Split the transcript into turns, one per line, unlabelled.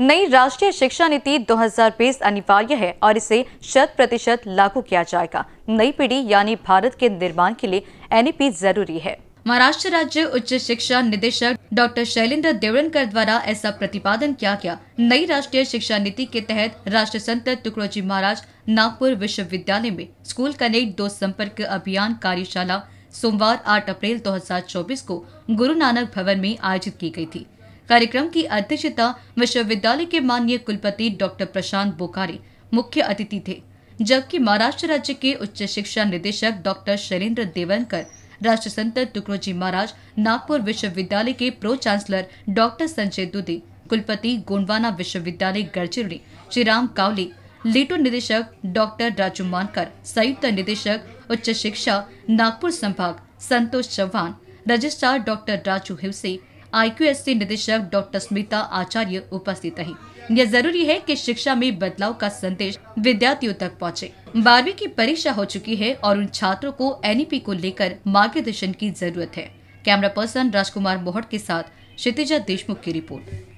नई राष्ट्रीय शिक्षा नीति 2020 अनिवार्य है और इसे शत प्रतिशत लागू किया जाएगा नई पीढ़ी यानी भारत के निर्माण के लिए एन जरूरी है महाराष्ट्र राज्य उच्च शिक्षा निदेशक डॉक्टर शैलेंद्र देवरनकर द्वारा ऐसा प्रतिपादन किया गया नई राष्ट्रीय शिक्षा नीति के तहत राष्ट्र संत टुकड़ोजी महाराज नागपुर विश्वविद्यालय में स्कूल कनेक्ट दो संपर्क अभियान कार्यशाला सोमवार 8 अप्रैल 2024 को गुरु नानक भवन में आयोजित की गई थी कार्यक्रम की अध्यक्षता विश्वविद्यालय के माननीय कुलपति डॉक्टर प्रशांत बोकारे मुख्य अतिथि थे जबकि महाराष्ट्र राज्य के उच्च शिक्षा निदेशक डॉक्टर शैलेन्द्र देवनकर राष्ट्र संत टुकड़ोजी महाराज नागपुर विश्वविद्यालय के pro chancellor doctor Sanjay Dudhe कुलपति गोंडवाना विश्वविद्यालय गढ़चिरौली श्री राम कावले लेटो निदेशक डॉक्टर राजू मानकर संयुक्त निदेशक उच्च शिक्षा नागपुर संभाग Santosh Chauhan registrar doctor Raju Hiwase IQAC निदेशक डॉक्टर स्मिता आचार्य उपस्थित रही यह जरूरी है कि शिक्षा में बदलाव का संदेश विद्यार्थियों तक पहुंचे। बारहवीं की परीक्षा हो चुकी है और उन छात्रों को एनईपी को लेकर मार्गदर्शन की जरूरत है कैमरा पर्सन राजकुमार मोहट के साथ क्षितिजा देशमुख की रिपोर्ट